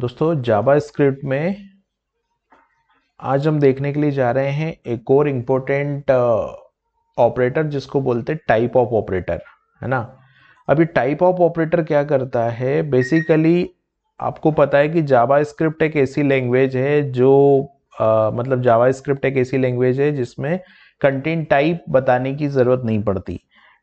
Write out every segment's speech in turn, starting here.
दोस्तों जावास्क्रिप्ट में आज हम देखने के लिए जा रहे हैं एक और इम्पोर्टेंट ऑपरेटर uh, जिसको बोलते हैं टाइप ऑफ ऑपरेटर है ना अभी टाइप ऑफ ऑपरेटर क्या करता है बेसिकली आपको पता है कि जावा स्क्रिप्ट एक ऐसी लैंग्वेज है जो आ, uh, मतलब जावा स्क्रिप्ट एक ऐसी लैंग्वेज है जिसमें कंटेंट टाइप बताने की ज़रूरत नहीं पड़ती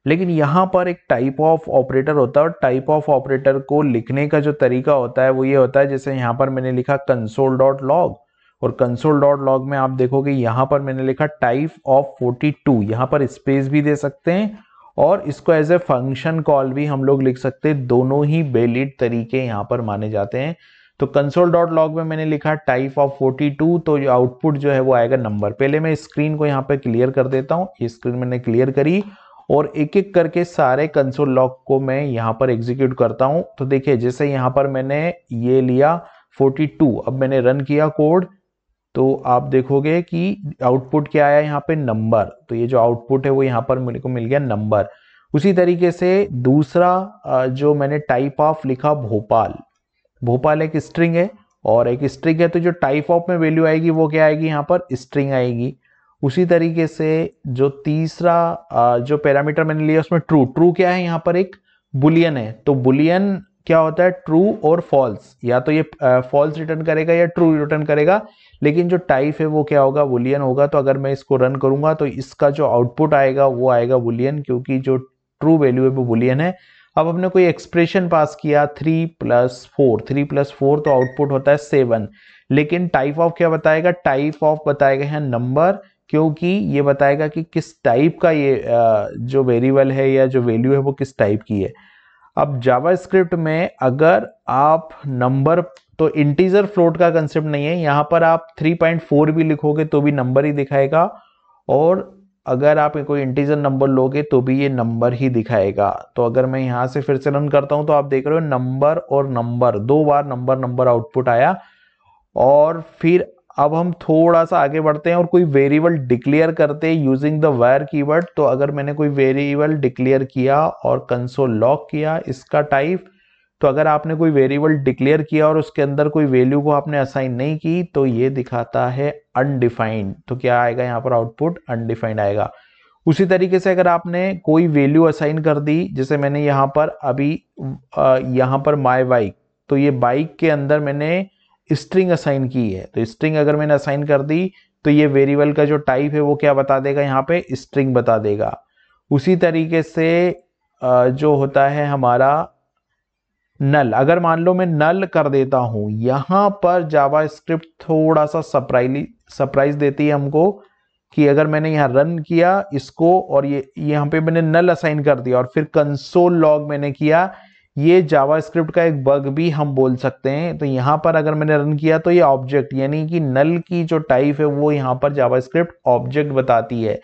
लेकिन यहाँ पर एक टाइप ऑफ ऑपरेटर होता है और टाइप ऑफ ऑपरेटर को लिखने का जो तरीका होता है वो ये होता है जैसे यहाँ पर मैंने लिखा कंसोल डॉट लॉग और कंसोल डॉट लॉग में आप देखोगे यहाँ पर मैंने लिखा टाइप ऑफ 42 टू यहाँ पर स्पेस भी दे सकते हैं और इसको एज ए फंक्शन कॉल भी हम लोग लिख सकते हैं दोनों ही वेलिड तरीके यहाँ पर माने जाते हैं तो कंसोल डॉट लॉग में मैंने लिखा टाइप ऑफ 42 तो आउटपुट जो है वो आएगा नंबर पहले मैं स्क्रीन को यहाँ पर क्लियर कर देता हूँ स्क्रीन मैंने क्लियर करी और एक एक करके सारे कंसोल लॉक को मैं यहाँ पर एग्जीक्यूट करता हूँ तो देखिए जैसे यहाँ पर मैंने ये लिया 42 अब मैंने रन किया कोड तो आप देखोगे कि आउटपुट क्या आया यहाँ पे नंबर तो ये जो आउटपुट है वो यहाँ पर मेरे को मिल गया नंबर उसी तरीके से दूसरा जो मैंने टाइप ऑफ लिखा भोपाल भोपाल एक स्ट्रिंग है और एक स्ट्रिंग है तो जो टाइप ऑफ में वैल्यू आएगी वो क्या आएगी यहाँ पर स्ट्रिंग आएगी उसी तरीके से जो तीसरा जो पैरामीटर मैंने लिया उसमें ट्रू ट्रू क्या है यहाँ पर एक बुलियन है तो बुलियन क्या होता है ट्रू और फॉल्स या तो ये फॉल्स रिटर्न करेगा या ट्रू रिटर्न करेगा लेकिन जो टाइप है वो क्या होगा बुलियन होगा तो अगर मैं इसको रन करूंगा तो इसका जो आउटपुट आएगा वो आएगा बुलियन क्योंकि जो ट्रू वैल्यू है वो बुलियन है अब हमने कोई एक्सप्रेशन पास किया three plus four three plus four तो आउटपुट होता है सेवन लेकिन टाइप ऑफ क्या बताएगा टाइप ऑफ बताएगा यहाँ नंबर क्योंकि ये बताएगा कि किस टाइप का ये जो वेरिएबल है या जो वैल्यू है वो किस टाइप की है अब जावास्क्रिप्ट में अगर आप नंबर तो इंटीजर फ्लोट का कंसेप्ट नहीं है यहाँ पर आप 3.4 भी लिखोगे तो भी नंबर ही दिखाएगा और अगर आप कोई इंटीजर नंबर लोगे तो भी ये नंबर ही दिखाएगा तो अगर मैं यहाँ से फिर से रन करता हूँ तो आप देख रहे हो नंबर और नंबर दो बार नंबर नंबर आउटपुट आया और फिर अब हम थोड़ा सा आगे बढ़ते हैं और कोई वेरिएबल डिक्लेयर करते हैं यूजिंग द वायर कीवर्ड तो अगर मैंने कोई वेरिएबल डिक्लेयर किया और कंसोल लॉक किया इसका टाइप तो अगर आपने कोई वेरिएबल डिक्लेयर किया और उसके अंदर कोई वैल्यू को आपने असाइन नहीं की तो ये दिखाता है अनडिफाइंड तो क्या आएगा यहाँ पर आउटपुट अनडिफाइंड आएगा उसी तरीके से अगर आपने कोई वैल्यू असाइन कर दी जैसे मैंने यहाँ पर अभी यहाँ पर माई बाइक तो ये बाइक के अंदर मैंने स्ट्रिंग असाइन की है तो स्ट्रिंग अगर मैंने असाइन कर दी तो ये वेरिएबल का जो टाइप है वो क्या बता देगा यहाँ पे स्ट्रिंग बता देगा उसी तरीके से जो होता है हमारा नल अगर मान लो मैं नल कर देता हूँ यहाँ पर जावा स्क्रिप्ट थोड़ा सा सरप्राइली सरप्राइज देती है हमको कि अगर मैंने यहाँ रन किया इसको और ये यहाँ पे मैंने नल असाइन कर दिया और फिर कंसोल लॉग मैंने किया ये जावास्क्रिप्ट का एक बग भी हम बोल सकते हैं तो यहाँ पर अगर मैंने रन किया तो ये ऑब्जेक्ट यानी कि नल की जो टाइप है वो यहाँ पर जावास्क्रिप्ट ऑब्जेक्ट बताती है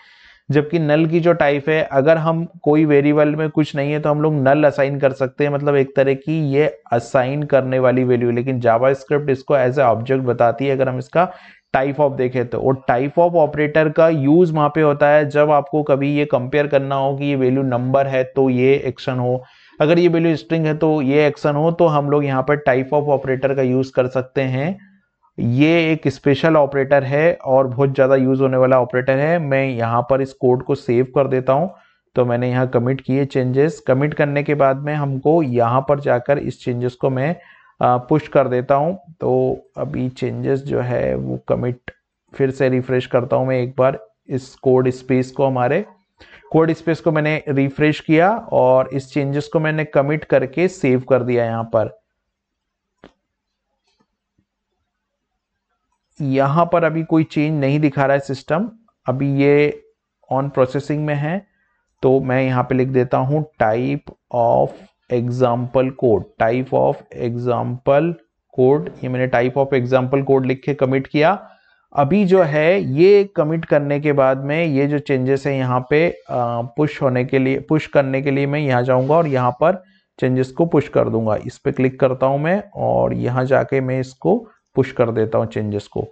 जबकि नल की जो टाइप है अगर हम कोई वेरिएबल में कुछ नहीं है तो हम लोग नल असाइन कर सकते हैं मतलब एक तरह की ये असाइन करने वाली वैल्यू लेकिन जावास्क्रिप्ट इसको एज ए ऑब्जेक्ट बताती है अगर हम इसका टाइप ऑफ देखें तो और टाइप ऑफ ऑपरेटर का यूज वहां पे होता है जब आपको कभी ये कंपेयर करना हो कि ये वैल्यू नंबर है तो ये एक्शन हो अगर ये वैल्यू स्ट्रिंग है तो ये एक्शन हो तो हम लोग यहाँ पर टाइप ऑफ ऑपरेटर का यूज कर सकते हैं ये एक स्पेशल ऑपरेटर है और बहुत ज़्यादा यूज होने वाला ऑपरेटर है मैं यहाँ पर इस कोड को सेव कर देता हूँ तो मैंने यहाँ कमिट किए चेंजेस कमिट करने के बाद में हमको यहाँ पर जाकर इस चेंजेस को मैं पुश कर देता हूँ तो अभी चेंजेस जो है वो कमिट फिर से रिफ्रेश करता हूँ मैं एक बार इस कोड स्पेस को हमारे कोड स्पेस को मैंने रिफ्रेश किया और इस चेंजेस को मैंने कमिट करके सेव कर दिया यहां पर यहां पर अभी कोई चेंज नहीं दिखा रहा है सिस्टम अभी ये ऑन प्रोसेसिंग में है तो मैं यहां पे लिख देता हूं type of example code type of example code ये मैंने टाइप ऑफ एग्जाम्पल कोड लिख के कमिट किया अभी जो है ये कमिट करने के बाद में ये जो चेंजेस है यहाँ पे पुश होने के लिए पुश करने के लिए मैं यहाँ जाऊँगा और यहाँ पर चेंजेस को पुश कर दूंगा इस पर क्लिक करता हूँ मैं और यहाँ जाके मैं इसको पुश कर देता हूँ चेंजेस को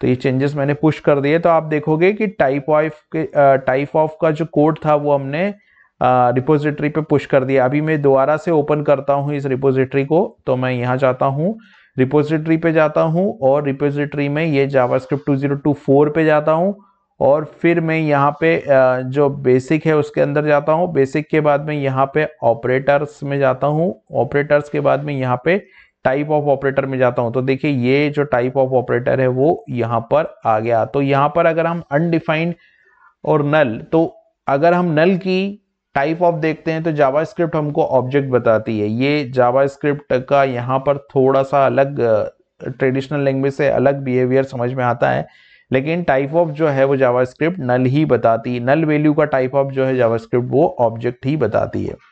तो ये चेंजेस मैंने पुश कर दिए तो आप देखोगे कि टाइप ऑफ के टाइप ऑफ का जो कोड था वो हमने रिपोजिटरी पे पुश कर दिया अभी मैं दोबारा से ओपन करता हूँ इस रिपोजिटरी को तो मैं यहाँ जाता हूँ रिपोजिटरी पे जाता हूँ और रिपोजिटरी में ये जावास्क्रिप्ट 2024 पे जाता हूँ और फिर मैं यहाँ पे जो बेसिक है उसके अंदर जाता हूँ बेसिक के बाद में यहाँ पे ऑपरेटर्स में जाता हूँ ऑपरेटर्स के बाद में यहाँ पे टाइप ऑफ ऑपरेटर में जाता हूँ तो देखिए ये जो टाइप ऑफ ऑपरेटर है वो यहाँ पर आ गया तो यहाँ पर अगर हम अनडिफाइंड और नल तो अगर हम नल की टाइप ऑफ देखते हैं तो जावास्क्रिप्ट हमको ऑब्जेक्ट बताती है ये जावास्क्रिप्ट का यहाँ पर थोड़ा सा अलग ट्रेडिशनल लैंग्वेज से अलग बिहेवियर समझ में आता है लेकिन टाइप ऑफ जो है वो जावास्क्रिप्ट नल ही बताती है नल वैल्यू का टाइप ऑफ जो है जावास्क्रिप्ट वो ऑब्जेक्ट ही बताती है